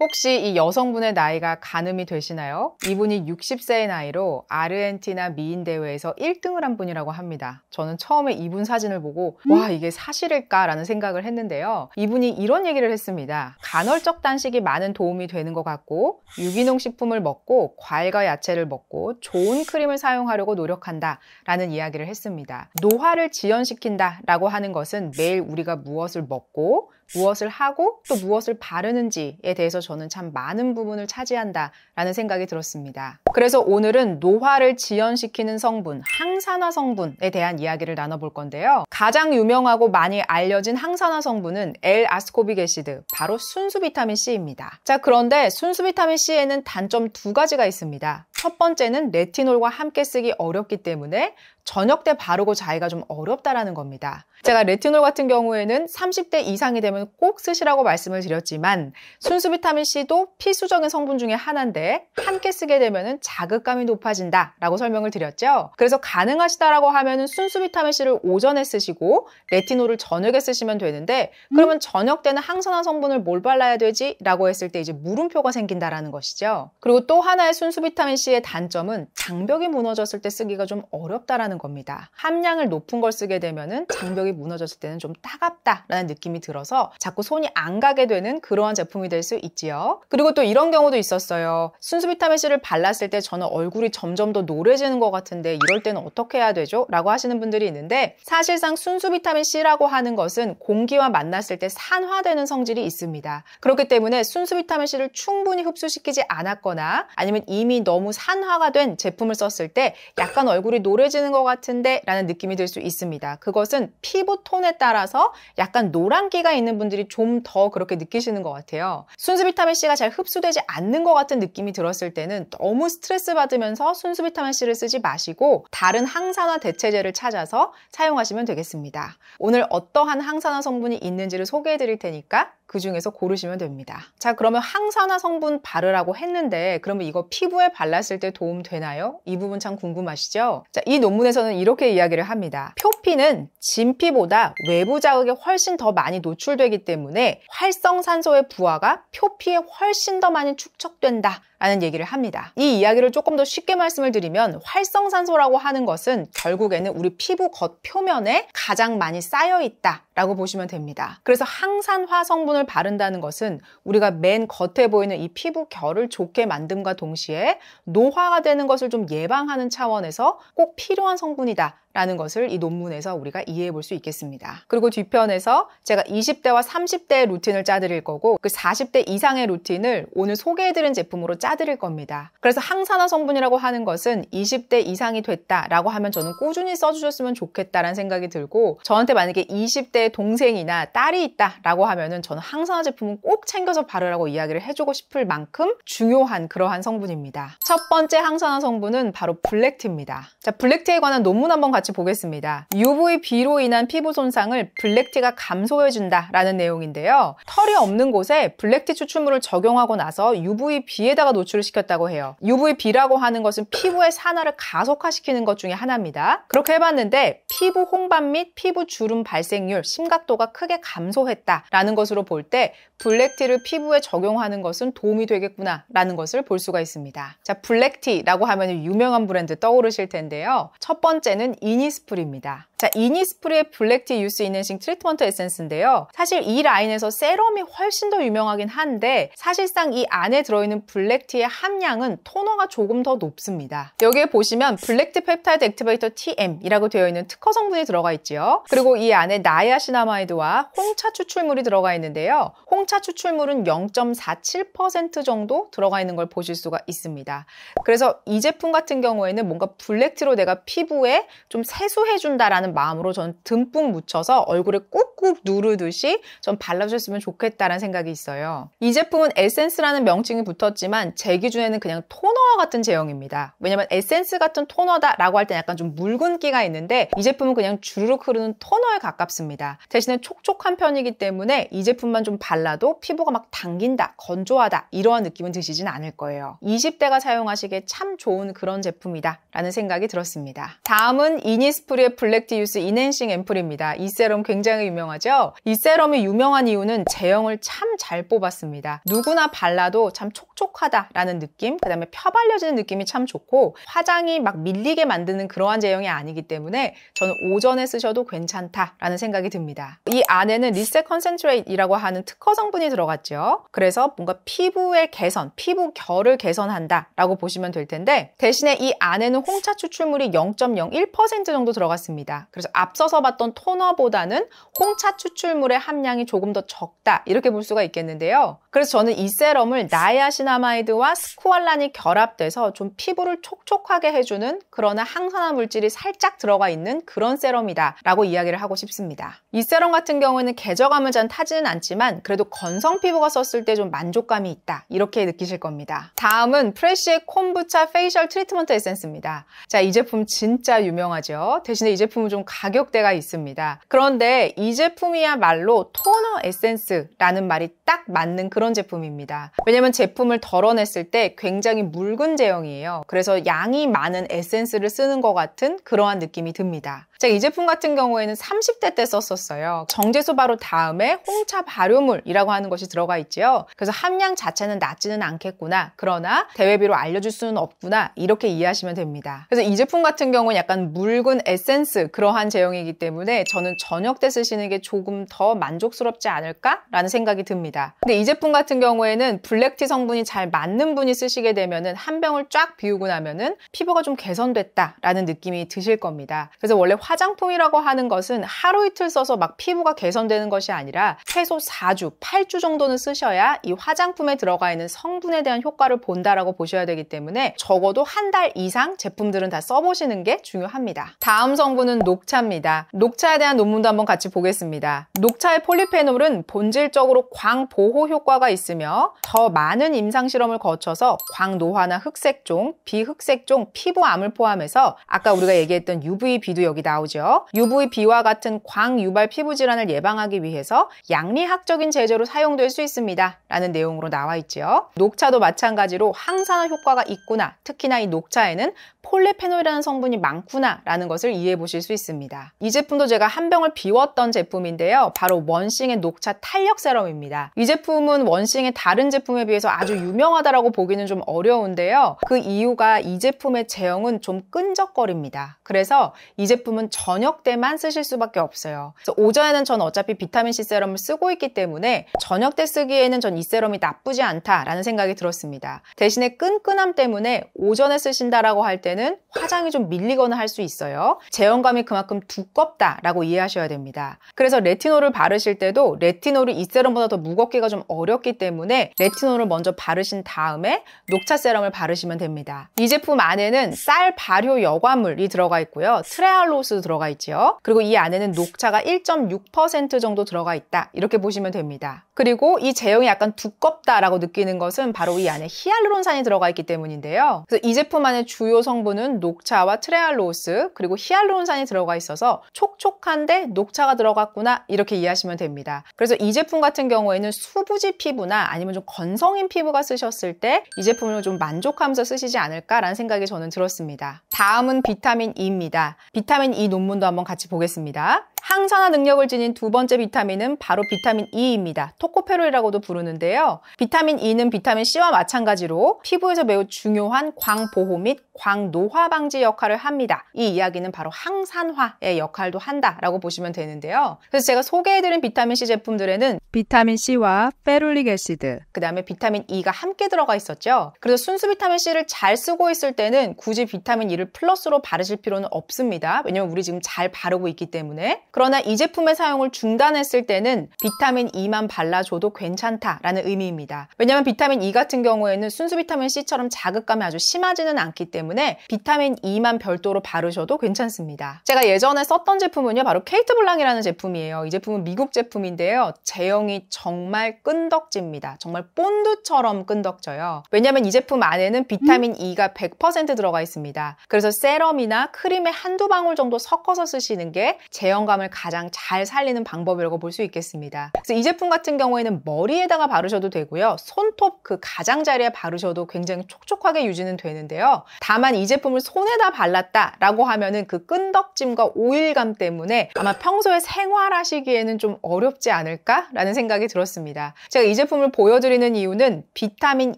혹시 이 여성분의 나이가 가늠이 되시나요? 이분이 60세의 나이로 아르헨티나 미인 대회에서 1등을 한 분이라고 합니다. 저는 처음에 이분 사진을 보고 와 이게 사실일까라는 생각을 했는데요. 이분이 이런 얘기를 했습니다. 간헐적 단식이 많은 도움이 되는 것 같고 유기농 식품을 먹고 과일과 야채를 먹고 좋은 크림을 사용하려고 노력한다라는 이야기를 했습니다. 노화를 지연시킨다라고 하는 것은 매일 우리가 무엇을 먹고 무엇을 하고 또 무엇을 바르는지에 대해서 저는 참 많은 부분을 차지한다라는 생각이 들었습니다. 그래서 오늘은 노화를 지연시키는 성분, 항산화 성분에 대한 이야기를 나눠볼 건데요. 가장 유명하고 많이 알려진 항산화 성분은 L-아스코빅 애시드, 바로 순수 비타민 C입니다. 자, 그런데 순수 비타민 C에는 단점 두 가지가 있습니다. 첫 번째는 레티놀과 함께 쓰기 어렵기 때문에 저녁 때 바르고 자기가 좀 어렵다라는 겁니다. 제가 레티놀 같은 경우에는 30대 이상이 되면 꼭 쓰시라고 말씀을 드렸지만 순수 비타민 C도 필수적인 성분 중에 하나인데 함께 쓰게 되면 자극감이 높아진다라고 설명을 드렸죠. 그래서 가능하시다라고 하면 순수 비타민 C를 오전에 쓰시고 레티놀을 저녁에 쓰시면 되는데 그러면 저녁 때는 항산화 성분을 뭘 발라야 되지라고 했을 때 이제 물음표가 생긴다라는 것이죠. 그리고 또 하나의 순수 비타민 C의 단점은 장벽이 무너졌을 때 쓰기가 좀 어렵다라는 한다는 겁니다. 함량을 높은 걸 쓰게 되면은 장벽이 무너졌을 때는 좀 따갑다라는 느낌이 들어서 자꾸 손이 안 가게 되는 그러한 제품이 될 수 있지요. 그리고 또 이런 경우도 있었어요. 순수 비타민 C를 발랐을 때 저는 얼굴이 점점 더 노래지는 것 같은데 이럴 때는 어떻게 해야 되죠? 라고 하시는 분들이 있는데 사실상 순수 비타민 C라고 하는 것은 공기와 만났을 때 산화되는 성질이 있습니다. 그렇기 때문에 순수 비타민 C를 충분히 흡수시키지 않았거나 아니면 이미 너무 산화가 된 제품을 썼을 때 약간 얼굴이 노래지는 것것 같은데 라는 느낌이 들 수 있습니다. 그것은 피부 톤에 따라서 약간 노란기가 있는 분들이 좀 더 그렇게 느끼시는 것 같아요. 순수 비타민C가 잘 흡수되지 않는 것 같은 느낌이 들었을 때는 너무 스트레스 받으면서 순수 비타민C를 쓰지 마시고 다른 항산화 대체제를 찾아서 사용하시면 되겠습니다. 오늘 어떠한 항산화 성분이 있는지를 소개해 드릴 테니까 그 중에서 고르시면 됩니다. 자, 그러면 항산화 성분 바르라고 했는데 그러면 이거 피부에 발랐을 때 도움 되나요? 이 부분 참 궁금하시죠? 자, 이 논문에서는 이렇게 이야기를 합니다. 표피는 진피보다 외부 자극에 훨씬 더 많이 노출되기 때문에 활성산소의 부하가 표피에 훨씬 더 많이 축적된다. 라는 얘기를 합니다. 이 이야기를 조금 더 쉽게 말씀을 드리면 활성산소라고 하는 것은 결국에는 우리 피부 겉 표면에 가장 많이 쌓여 있다 라고 보시면 됩니다. 그래서 항산화 성분을 바른다는 것은 우리가 맨 겉에 보이는 이 피부 결을 좋게 만듦과 동시에 노화가 되는 것을 좀 예방하는 차원에서 꼭 필요한 성분이다 라는 것을 이 논문에서 우리가 이해해 볼 수 있겠습니다. 그리고 뒤편에서 제가 20대와 30대의 루틴을 짜드릴 거고 그 40대 이상의 루틴을 오늘 소개해드린 제품으로 짜드릴 겁니다. 그래서 항산화 성분이라고 하는 것은 20대 이상이 됐다라고 하면 저는 꾸준히 써주셨으면 좋겠다라는 생각이 들고 저한테 만약에 20대의 동생이나 딸이 있다라고 하면은 저는 항산화 제품은 꼭 챙겨서 바르라고 이야기를 해주고 싶을 만큼 중요한 그러한 성분입니다. 첫 번째 항산화 성분은 바로 블랙티입니다. 자, 블랙티에 관한 논문 한번 같이 같이 보겠습니다. UVB로 인한 피부 손상을 블랙티가 감소해준다 라는 내용인데요. 털이 없는 곳에 블랙티 추출물을 적용하고 나서 UVB에다가 노출을 시켰다고 해요. UVB라고 하는 것은 피부의 산화를 가속화시키는 것 중에 하나입니다. 그렇게 해봤는데 피부 홍반 및 피부 주름 발생률, 심각도가 크게 감소했다 라는 것으로 볼 때 블랙티를 피부에 적용하는 것은 도움이 되겠구나 라는 것을 볼 수가 있습니다. 자, 블랙티라고 하면 유명한 브랜드 떠오르실 텐데요. 첫 번째는 이 이니스프리입니다. 자, 이니스프리의 블랙티 유스 인헨싱 트리트먼트 에센스인데요. 사실 이 라인에서 세럼이 훨씬 더 유명하긴 한데 사실상 이 안에 들어있는 블랙티의 함량은 토너가 조금 더 높습니다. 여기에 보시면 블랙티 펩타이드 액티베이터 TM이라고 되어 있는 특허 성분이 들어가 있지요. 그리고 이 안에 나이아시나마이드와 홍차 추출물이 들어가 있는데요. 홍차 추출물은 0.47% 정도 들어가 있는 걸 보실 수가 있습니다. 그래서 이 제품 같은 경우에는 뭔가 블랙티로 내가 피부에 좀 세수해준다라는 마음으로 전 듬뿍 묻혀서 얼굴에 꾹꾹 누르듯이 전 발라주셨으면 좋겠다는 생각이 있어요. 이 제품은 에센스라는 명칭이 붙었지만 제 기준에는 그냥 톤 토너와 같은 제형입니다. 왜냐면 에센스 같은 토너다 라고 할 때 약간 좀 묽은기가 있는데 이 제품은 그냥 주르륵 흐르는 토너에 가깝습니다. 대신에 촉촉한 편이기 때문에 이 제품만 좀 발라도 피부가 막 당긴다, 건조하다 이러한 느낌은 드시진 않을 거예요. 20대가 사용하시기에 참 좋은 그런 제품이다 라는 생각이 들었습니다. 다음은 이니스프리의 블랙티유스 인핸싱 앰플입니다. 이 세럼 굉장히 유명하죠? 이 세럼이 유명한 이유는 제형을 참 잘 뽑았습니다. 누구나 발라도 참 촉촉하다라는 느낌, 그 다음에 펴 펴발려지는 느낌이 참 좋고 화장이 막 밀리게 만드는 그러한 제형이 아니기 때문에 저는 오전에 쓰셔도 괜찮다라는 생각이 듭니다. 이 안에는 리셋 컨센트레이트라고 하는 특허 성분이 들어갔죠. 그래서 뭔가 피부의 개선, 피부 결을 개선한다라고 보시면 될 텐데 대신에 이 안에는 홍차 추출물이 0.01% 정도 들어갔습니다. 그래서 앞서서 봤던 토너보다는 홍차 추출물의 함량이 조금 더 적다 이렇게 볼 수가 있겠는데요. 그래서 저는 이 세럼을 나이아시나마이드와 스코알라이 결합 결합돼서 좀 피부를 촉촉하게 해주는 그러나 항산화 물질이 살짝 들어가 있는 그런 세럼이다 라고 이야기를 하고 싶습니다. 이 세럼 같은 경우에는 개저감을 전 타지는 않지만 그래도 건성 피부가 썼을 때 좀 만족감이 있다 이렇게 느끼실 겁니다. 다음은 프레쉬의 콤부차 페이셜 트리트먼트 에센스입니다. 자이 제품 진짜 유명하죠? 대신에 이 제품은 좀 가격대가 있습니다. 그런데 이 제품이야말로 토너 에센스라는 말이 딱 맞는 그런 제품입니다. 왜냐면 제품을 덜어냈을 때 굉장히 물 붉은 제형이에요. 그래서 양이 많은 에센스를 쓰는 것 같은 그러한 느낌이 듭니다. 제가 이 제품 같은 경우에는 30대 때 썼었어요. 정제수 바로 다음에 홍차 발효물이라고 하는 것이 들어가 있지요. 그래서 함량 자체는 낮지는 않겠구나. 그러나 대외비로 알려줄 수는 없구나. 이렇게 이해하시면 됩니다. 그래서 이 제품 같은 경우는 약간 묽은 에센스 그러한 제형이기 때문에 저는 저녁 때 쓰시는 게 조금 더 만족스럽지 않을까라는 생각이 듭니다. 근데 이 제품 같은 경우에는 블랙티 성분이 잘 맞는 분이 쓰시게 되면은 한 병을 쫙 비우고 나면은 피부가 좀 개선됐다라는 느낌이 드실 겁니다. 그래서 원래 화 화장품이라고 하는 것은 하루 이틀 써서 막 피부가 개선되는 것이 아니라 최소 4주, 8주 정도는 쓰셔야 이 화장품에 들어가 있는 성분에 대한 효과를 본다라고 보셔야 되기 때문에 적어도 한 달 이상 제품들은 다 써보시는 게 중요합니다. 다음 성분은 녹차입니다. 녹차에 대한 논문도 한번 같이 보겠습니다. 녹차의 폴리페놀은 본질적으로 광보호 효과가 있으며 더 많은 임상실험을 거쳐서 광노화나 흑색종, 비흑색종, 피부암을 포함해서 아까 우리가 얘기했던 UVB도 여기 나오 나오죠. UVB와 같은 광유발 피부 질환을 예방하기 위해서 양리학적인 제재로 사용될 수 있습니다. 라는 내용으로 나와 있죠. 녹차도 마찬가지로 항산화 효과가 있구나. 특히나 이 녹차에는 폴레페놀이라는 성분이 많구나 라는 것을 이해해 보실 수 있습니다. 이 제품도 제가 한 병을 비웠던 제품인데요. 바로 원싱의 녹차 탄력 세럼입니다. 이 제품은 원싱의 다른 제품에 비해서 아주 유명하다라고 보기는 좀 어려운데요. 그 이유가 이 제품의 제형은 좀 끈적거립니다. 그래서 이 제품은 세럼은 저녁 때만 쓰실 수밖에 없어요. 오전에는 전 어차피 비타민C 세럼을 쓰고 있기 때문에 저녁 때 쓰기에는 전 이 세럼이 나쁘지 않다라는 생각이 들었습니다. 대신에 끈끈함 때문에 오전에 쓰신다라고 할 때는 화장이 좀 밀리거나 할 수 있어요. 제형감이 그만큼 두껍다라고 이해하셔야 됩니다. 그래서 레티놀을 바르실 때도 레티놀이 이 세럼보다 더 무겁기가 좀 어렵기 때문에 레티놀을 먼저 바르신 다음에 녹차 세럼을 바르시면 됩니다. 이 제품 안에는 쌀 발효 여과물이 들어가 있고요. 트레알로스 주스 들어가 있지요. 그리고 이 안에는 녹차가 1.6% 정도 들어가 있다. 이렇게 보시면 됩니다. 그리고 이 제형이 약간 두껍다라고 느끼는 것은 바로 이 안에 히알루론산이 들어가 있기 때문인데요. 그래서 이 제품 안에 주요 성분은 녹차와 트레알로스 그리고 히알루론산이 들어가 있어서 촉촉한데 녹차가 들어갔구나 이렇게 이해하시면 됩니다. 그래서 이 제품 같은 경우에는 수부지 피부나 아니면 좀 건성인 피부가 쓰셨을 때 이 제품을 좀 만족하면서 쓰시지 않을까라는 생각이 저는 들었습니다. 다음은 비타민 E입니다. 비타민 E 논문도 한번 같이 보겠습니다. 항산화 능력을 지닌 두 번째 비타민은 바로 비타민 E입니다. 토코페롤이라고도 부르는데요. 비타민 E는 비타민 C와 마찬가지로 피부에서 매우 중요한 광 보호 및 광노화 방지 역할을 합니다. 이 이야기는 바로 항산화의 역할도 한다라고 보시면 되는데요. 그래서 제가 소개해드린 비타민 C 제품들에는 비타민 C와 페룰릭 애시드, 그 다음에 비타민 E가 함께 들어가 있었죠. 그래서 순수 비타민 C를 잘 쓰고 있을 때는 굳이 비타민 E를 플러스로 바르실 필요는 없습니다. 왜냐면 우리 지금 잘 바르고 있기 때문에. 그러나 이 제품의 사용을 중단했을 때는 비타민 E만 발라줘도 괜찮다라는 의미입니다. 왜냐면 비타민 E 같은 경우에는 순수 비타민 C처럼 자극감이 아주 심하지는 않기 때문에 때문에 비타민 E만 별도로 바르셔도 괜찮습니다. 제가 예전에 썼던 제품은요. 바로 케이트 블랑이라는 제품이에요. 이 제품은 미국 제품인데요. 제형이 정말 끈덕집니다. 정말 본드처럼 끈덕져요. 왜냐하면 이 제품 안에는 비타민 E가 100% 들어가 있습니다. 그래서 세럼이나 크림에 한두 방울 정도 섞어서 쓰시는 게 제형감을 가장 잘 살리는 방법이라고 볼 수 있겠습니다. 그래서 이 제품 같은 경우에는 머리에다가 바르셔도 되고요. 손톱 그 가장자리에 바르셔도 굉장히 촉촉하게 유지는 되는데요. 다 다만 이 제품을 손에다 발랐다라고 하면은 그 끈덕짐과 오일감 때문에 아마 평소에 생활하시기에는 좀 어렵지 않을까라는 생각이 들었습니다. 제가 이 제품을 보여드리는 이유는 비타민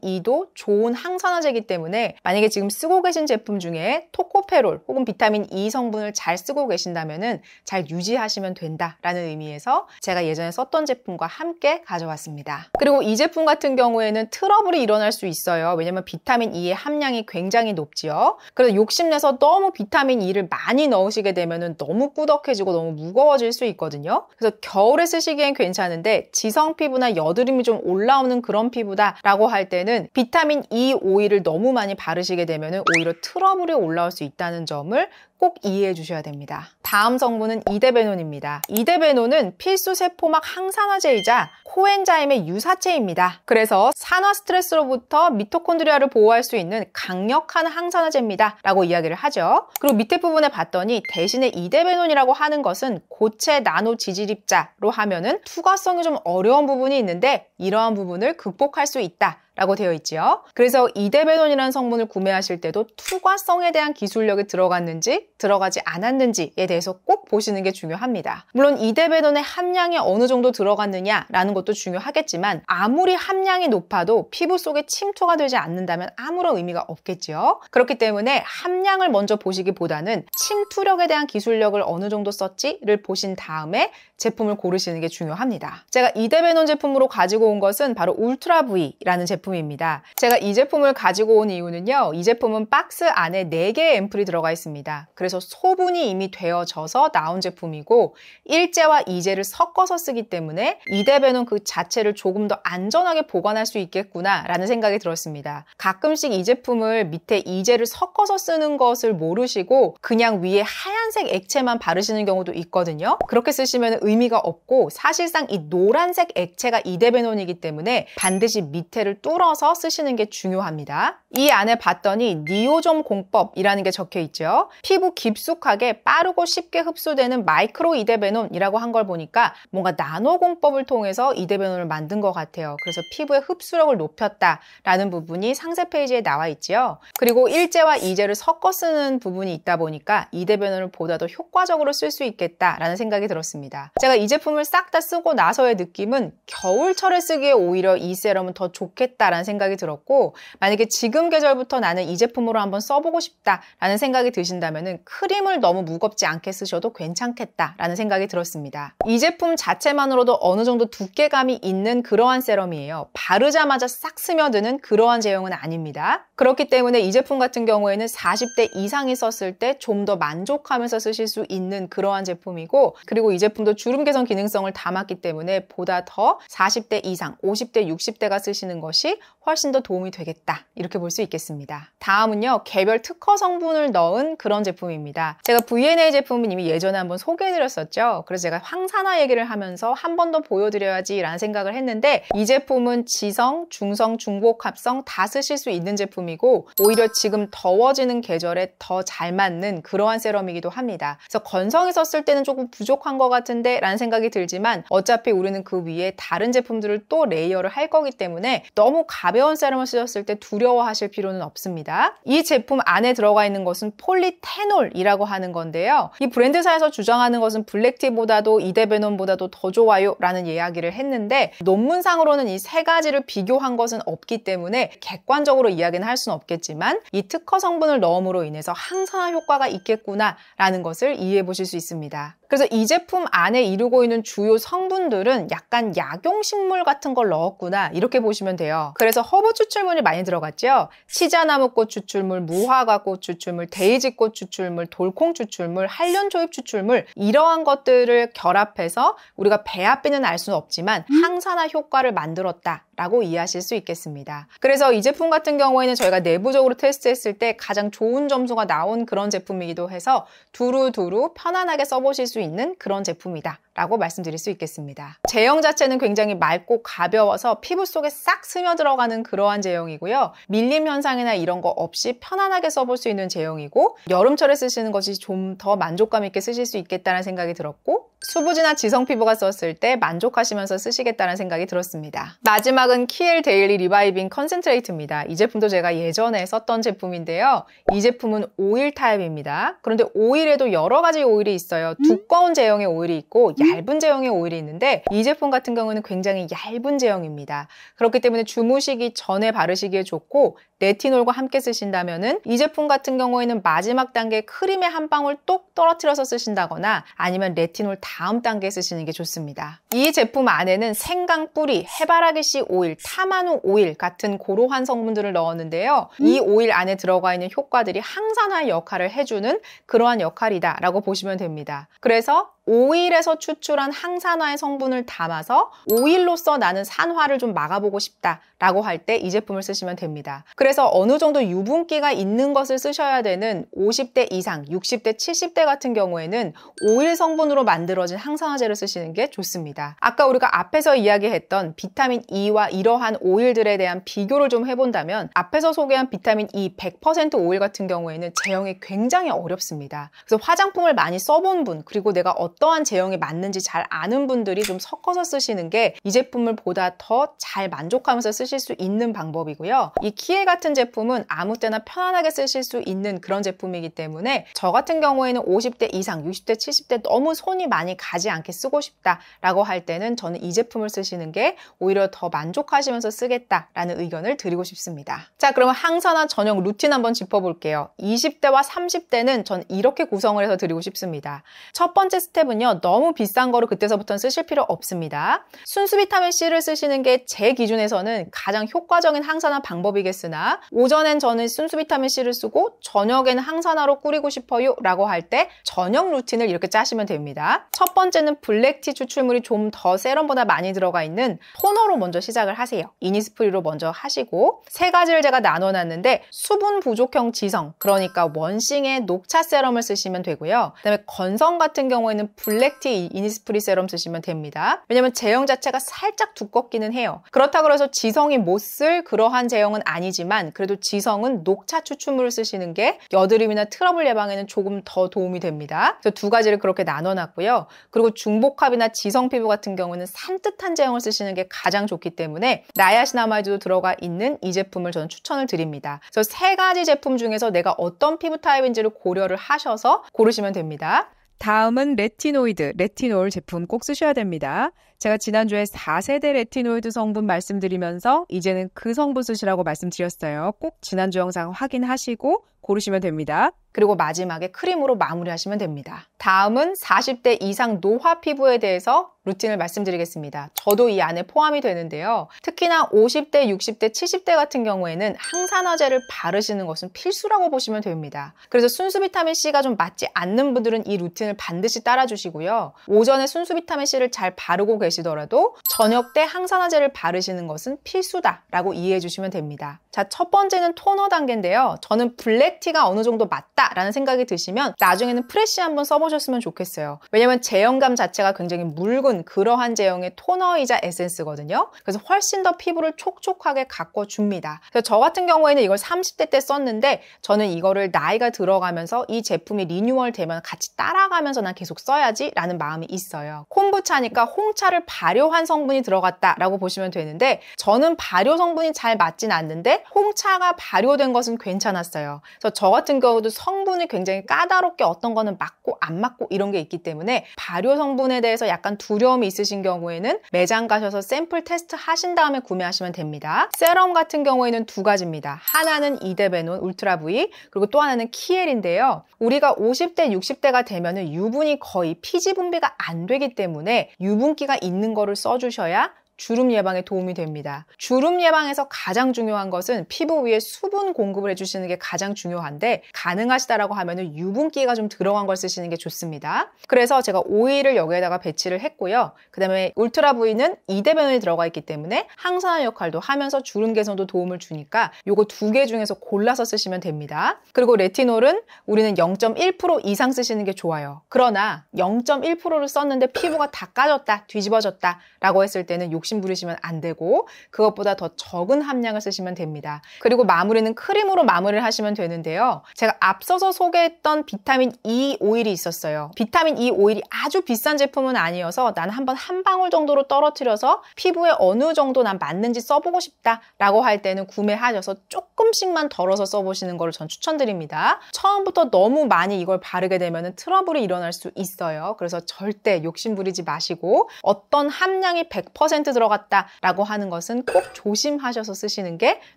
E도 좋은 항산화제이기 때문에 만약에 지금 쓰고 계신 제품 중에 토코페롤 혹은 비타민 E 성분을 잘 쓰고 계신다면은 잘 유지하시면 된다라는 의미에서 제가 예전에 썼던 제품과 함께 가져왔습니다. 그리고 이 제품 같은 경우에는 트러블이 일어날 수 있어요. 왜냐면 비타민 E의 함량이 굉장히 높지 있지요. 그래서 욕심내서 너무 비타민 E를 많이 넣으시게 되면 너무 꾸덕해지고 너무 무거워질 수 있거든요. 그래서 겨울에 쓰시기엔 괜찮은데 지성 피부나 여드름이 좀 올라오는 그런 피부다라고 할 때는 비타민 E 오일을 너무 많이 바르시게 되면 오히려 트러블이 올라올 수 있다는 점을 꼭 이해해 주셔야 됩니다. 다음 성분은 이데베논입니다. 이데베논은 필수 세포막 항산화제이자 코엔자임의 유사체입니다. 그래서 산화 스트레스로부터 미토콘드리아를 보호할 수 있는 강력한 항산화제입니다. 라고 이야기를 하죠. 그리고 밑에 부분에 봤더니 대신에 이데베논이라고 하는 것은 고체 나노 지질입자로 하면은 투과성이 좀 어려운 부분이 있는데 이러한 부분을 극복할 수 있다. 라고 되어 있지요. 그래서 이데베논이라는 성분을 구매하실 때도 투과성에 대한 기술력이 들어갔는지 들어가지 않았는지에 대해서 꼭 보시는 게 중요합니다. 물론 이데베논의 함량이 어느 정도 들어갔느냐라는 것도 중요하겠지만 아무리 함량이 높아도 피부 속에 침투가 되지 않는다면 아무런 의미가 없겠지요. 그렇기 때문에 함량을 먼저 보시기보다는 침투력에 대한 기술력을 어느 정도 썼지를 보신 다음에 제품을 고르시는 게 중요합니다. 제가 이대베논 제품으로 가지고 온 것은 바로 울트라 V라는 제품입니다. 제가 이 제품을 가지고 온 이유는요. 이 제품은 박스 안에 4개의 앰플이 들어가 있습니다. 그래서 소분이 이미 되어져서 나온 제품이고 1제와 2제를 섞어서 쓰기 때문에 이대베논그 자체를 조금 더 안전하게 보관할 수 있겠구나 라는 생각이 들었습니다. 가끔씩 이 제품을 밑에 2제를 섞어서 쓰는 것을 모르시고 그냥 위에 하얀색 액체만 바르시는 경우도 있거든요. 그렇게 쓰시면 의미가 없고 사실상 이 노란색 액체가 이데베논이기 때문에 반드시 밑에를 뚫어서 쓰시는 게 중요합니다. 이 안에 봤더니 니오좀 공법이라는 게 적혀 있죠. 피부 깊숙하게 빠르고 쉽게 흡수되는 마이크로 이데베논이라고 한 걸 보니까 뭔가 나노 공법을 통해서 이데베논을 만든 것 같아요. 그래서 피부의 흡수력을 높였다라는 부분이 상세 페이지에 나와 있지요. 그리고 일제와 이제를 섞어 쓰는 부분이 있다 보니까 이데베논을 보다 더 효과적으로 쓸 수 있겠다라는 생각이 들었습니다. 제가 이 제품을 싹 다 쓰고 나서의 느낌은 겨울철에 쓰기에 오히려 이 세럼은 더 좋겠다라는 생각이 들었고 만약에 지금 계절부터 나는 이 제품으로 한번 써보고 싶다라는 생각이 드신다면 크림을 너무 무겁지 않게 쓰셔도 괜찮겠다라는 생각이 들었습니다. 이 제품 자체만으로도 어느 정도 두께감이 있는 그러한 세럼이에요. 바르자마자 싹 스며드는 그러한 제형은 아닙니다. 그렇기 때문에 이 제품 같은 경우에는 40대 이상이 썼을 때 좀 더 만족하면서 쓰실 수 있는 그러한 제품이고 그리고 이 제품도 주 주름 개선 기능성을 담았기 때문에 보다 더 40대 이상, 50대, 60대가 쓰시는 것이 훨씬 더 도움이 되겠다 이렇게 볼 수 있겠습니다. 다음은요 개별 특허 성분을 넣은 그런 제품입니다. 제가 VNA 제품은 이미 예전에 한번 소개해드렸었죠. 그래서 제가 황산화 얘기를 하면서 한 번 더 보여드려야지 라는 생각을 했는데 이 제품은 지성, 중성, 중복합성 다 쓰실 수 있는 제품이고 오히려 지금 더워지는 계절에 더 잘 맞는 그러한 세럼이기도 합니다. 그래서 건성에서 쓸 때는 조금 부족한 것 같은데 라는 생각이 들지만 어차피 우리는 그 위에 다른 제품들을 또 레이어를 할 거기 때문에 너무 가볍 게 가벼운 세럼을 쓰셨을 때 두려워하실 필요는 없습니다. 이 제품 안에 들어가 있는 것은 폴리테놀이라고 하는 건데요. 이 브랜드사에서 주장하는 것은 블랙티보다도 이데베논보다도 더 좋아요 라는 이야기를 했는데 논문상으로는 이 세 가지를 비교한 것은 없기 때문에 객관적으로 이야기는 할 수는 없겠지만 이 특허 성분을 넣음으로 인해서 항산화 효과가 있겠구나 라는 것을 이해해 보실 수 있습니다. 그래서 이 제품 안에 이루고 있는 주요 성분들은 약간 약용식물 같은 걸 넣었구나 이렇게 보시면 돼요. 그래서 허브 추출물이 많이 들어갔죠. 치자나무꽃 추출물, 무화과꽃 추출물, 데이지꽃 추출물, 돌콩 추출물, 한련조입 추출물 이러한 것들을 결합해서 우리가 배합비는 알 수는 없지만 음. 항산화 효과를 만들었다. 라고 이해하실 수 있겠습니다. 그래서 이 제품 같은 경우에는 저희가 내부적으로 테스트했을 때 가장 좋은 점수가 나온 그런 제품이기도 해서 두루두루 편안하게 써보실 수 있는 그런 제품이다 라고 말씀드릴 수 있겠습니다. 제형 자체는 굉장히 맑고 가벼워서 피부 속에 싹 스며들어가는 있는 그러한 제형이고요. 밀림 현상이나 이런 거 없이 편안하게 써볼 수 있는 제형이고 여름철에 쓰시는 것이 좀 더 만족감 있게 쓰실 수 있겠다는 생각이 들었고 수부지나 지성 피부가 썼을 때 만족하시면서 쓰시겠다는 생각이 들었습니다. 마지막은 키엘 데일리 리바이빙 컨센트레이트입니다. 이 제품도 제가 예전에 썼던 제품인데요. 이 제품은 오일 타입입니다. 그런데 오일에도 여러 가지 오일이 있어요. 두꺼운 제형의 오일이 있고 얇은 제형의 오일이 있는데 이 제품 같은 경우는 굉장히 얇은 제형입니다. 그렇기 때문에 주무시기 전에 바르시기에 좋고 레티놀과 함께 쓰신다면은 이 제품 같은 경우에는 마지막 단계 크림의 한 방울 똑 떨어뜨려서 쓰신다거나 아니면 레티놀 다음 단계에 쓰시는 게 좋습니다. 이 제품 안에는 생강 뿌리, 해바라기 씨 오일, 타마누 오일 같은 고로한 성분들을 넣었는데요. 이 오일 안에 들어가 있는 효과들이 항산화 역할을 해주는 그러한 역할이다 라고 보시면 됩니다. 그래서 오일에서 추출한 항산화의 성분을 담아서 오일로서 나는 산화를 좀 막아보고 싶다 라고 할 때 이 제품을 쓰시면 됩니다. 그래서 어느 정도 유분기가 있는 것을 쓰셔야 되는 50대 이상, 60대, 70대 같은 경우에는 오일 성분으로 만들어진 항산화제를 쓰시는 게 좋습니다. 아까 우리가 앞에서 이야기했던 비타민 E와 이러한 오일들에 대한 비교를 좀 해본다면 앞에서 소개한 비타민 E 100% 오일 같은 경우에는 제형이 굉장히 어렵습니다. 그래서 화장품을 많이 써본 분, 그리고 내가 어떠한 제형이 맞는지 잘 아는 분들이 좀 섞어서 쓰시는 게 이 제품을 보다 더 잘 만족하면서 쓰실 수 있는 방법이고요. 이 키에 같은 제품은 아무 때나 편안하게 쓰실 수 있는 그런 제품이기 때문에 저 같은 경우에는 50대 이상, 60대, 70대 너무 손이 많이 가지 않게 쓰고 싶다라고 할 때는 저는 이 제품을 쓰시는 게 오히려 더 만족하시면서 쓰겠다라는 의견을 드리고 싶습니다. 자, 그러면 항산화 전용 루틴 한번 짚어볼게요. 20대와 30대는 전 이렇게 구성을 해서 드리고 싶습니다. 첫 번째 스텝은요, 너무 비싼 거를 그때서부터 쓰실 필요 없습니다. 순수 비타민 C를 쓰시는 게 제 기준에서는 가장 효과적인 항산화 방법이겠으나 오전엔 저는 순수 비타민 C를 쓰고 저녁엔 항산화로 꾸리고 싶어요 라고 할 때 저녁 루틴을 이렇게 짜시면 됩니다. 첫 번째는 블랙티 추출물이 좀 더 세럼보다 많이 들어가 있는 토너로 먼저 시작을 하세요. 이니스프리로 먼저 하시고 세 가지를 제가 나눠놨는데 수분 부족형 지성 그러니까 원싱의 녹차 세럼을 쓰시면 되고요. 그다음에 건성 같은 경우에는 블랙티 이니스프리 세럼 쓰시면 됩니다. 왜냐면 제형 자체가 살짝 두껍기는 해요. 그렇다고 해서 지성이 못 쓸 그러한 제형은 아니지만 있지만 그래도 지성은 녹차 추출물을 쓰시는 게 여드름이나 트러블 예방에는 조금 더 도움이 됩니다. 그래서 두 가지를 그렇게 나눠놨고요. 그리고 중복합이나 지성 피부 같은 경우는 산뜻한 제형을 쓰시는 게 가장 좋기 때문에 나야시나마이드도 들어가 있는 이 제품을 저는 추천을 드립니다. 그래서 세 가지 제품 중에서 내가 어떤 피부 타입인지를 고려를 하셔서 고르시면 됩니다. 다음은 레티노이드, 레티놀 제품 꼭 쓰셔야 됩니다. 제가 지난주에 4세대 레티노이드 성분 말씀드리면서 이제는 그 성분 쓰시라고 말씀드렸어요. 꼭 지난주 영상 확인하시고 고르시면 됩니다. 그리고 마지막에 크림으로 마무리하시면 됩니다. 다음은 40대 이상 노화 피부에 대해서 루틴을 말씀드리겠습니다. 저도 이 안에 포함이 되는데요. 특히나 50대, 60대, 70대 같은 경우에는 항산화제를 바르시는 것은 필수라고 보시면 됩니다. 그래서 순수 비타민 C가 좀 맞지 않는 분들은 이 루틴을 반드시 따라주시고요. 오전에 순수 비타민 C를 잘 바르고 계시더라도 저녁 때 항산화제를 바르시는 것은 필수다라고 이해해 주시면 됩니다. 자, 첫 번째는 토너 단계인데요. 저는 블랙 티가 어느 정도 맞다라는 생각이 드시면 나중에는 프레쉬 한번 써보셨으면 좋겠어요. 왜냐면 제형감 자체가 굉장히 묽은 그러한 제형의 토너이자 에센스거든요. 그래서 훨씬 더 피부를 촉촉하게 가꿔줍니다. 그래서 저 같은 경우에는 이걸 30대 때 썼는데 저는 이거를 나이가 들어가면서 이 제품이 리뉴얼 되면 같이 따라가면서 난 계속 써야지 라는 마음이 있어요. 콤부차니까 홍차를 발효한 성분이 들어갔다라고 보시면 되는데 저는 발효 성분이 잘 맞진 않는데 홍차가 발효된 것은 괜찮았어요. 그저 같은 경우도 성분이 굉장히 까다롭게 어떤 거는 맞고 안 맞고 이런 게 있기 때문에 발효 성분에 대해서 약간 두려움이 있으신 경우에는 매장 가셔서 샘플 테스트 하신 다음에 구매하시면 됩니다. 세럼 같은 경우에는 두 가지입니다. 하나는 이데베논 울트라 V 그리고 또 하나는 키엘인데요. 우리가 50대, 60대가 되면 유분이 거의 피지 분비가 안 되기 때문에 유분기가 있는 거를 써주셔야 주름 예방에 도움이 됩니다. 주름 예방에서 가장 중요한 것은 피부 위에 수분 공급을 해주시는 게 가장 중요한데 가능하시다라고 하면 유분기가 좀 들어간 걸 쓰시는 게 좋습니다. 그래서 제가 오일을 여기에다가 배치를 했고요. 그 다음에 울트라 부위는 이대변이 들어가 있기 때문에 항산화 역할도 하면서 주름 개선도 도움을 주니까 요거 두 개 중에서 골라서 쓰시면 됩니다. 그리고 레티놀은 우리는 0.1% 이상 쓰시는 게 좋아요. 그러나 0.1%를 썼는데 피부가 다 까졌다, 뒤집어졌다 라고 했을 때는 욕심 부리시면 안 되고 그것보다 더 적은 함량을 쓰시면 됩니다. 그리고 마무리는 크림으로 마무리를 하시면 되는데요. 제가 앞서서 소개했던 비타민 E 오일이 있었어요. 비타민 E 오일이 아주 비싼 제품은 아니어서 난 한번 한 방울 정도로 떨어뜨려서 피부에 어느 정도 난 맞는지 써보고 싶다라고 할 때는 구매하셔서 조금씩만 덜어서 써보시는 걸 전 추천드립니다. 처음부터 너무 많이 이걸 바르게 되면 트러블이 일어날 수 있어요. 그래서 절대 욕심 부리지 마시고 어떤 함량이 100% 들어갔다라고 하는 것은 꼭 조심하셔서 쓰시는 게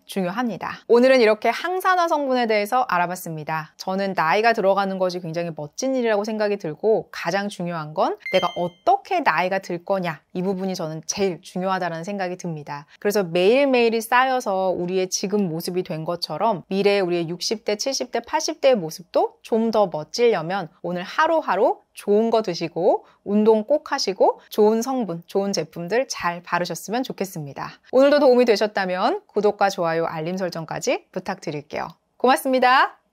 중요합니다. 오늘은 이렇게 항산화 성분에 대해서 알아봤습니다. 저는 나이가 들어가는 것이 굉장히 멋진 일이라고 생각이 들고 가장 중요한 건 내가 어떻게 나이가 들 거냐 이 부분이 저는 제일 중요하다는 생각이 듭니다. 그래서 매일매일이 쌓여서 우리의 지금 모습이 된 것처럼 미래의 우리의 60대, 70대, 80대의 모습도 좀 더 멋지려면 오늘 하루하루 좋은 거 드시고 운동 꼭 하시고 좋은 성분, 좋은 제품들 잘 바르셨으면 좋겠습니다. 오늘도 도움이 되셨다면 구독과 좋아요, 알림 설정까지 부탁드릴게요. 고맙습니다.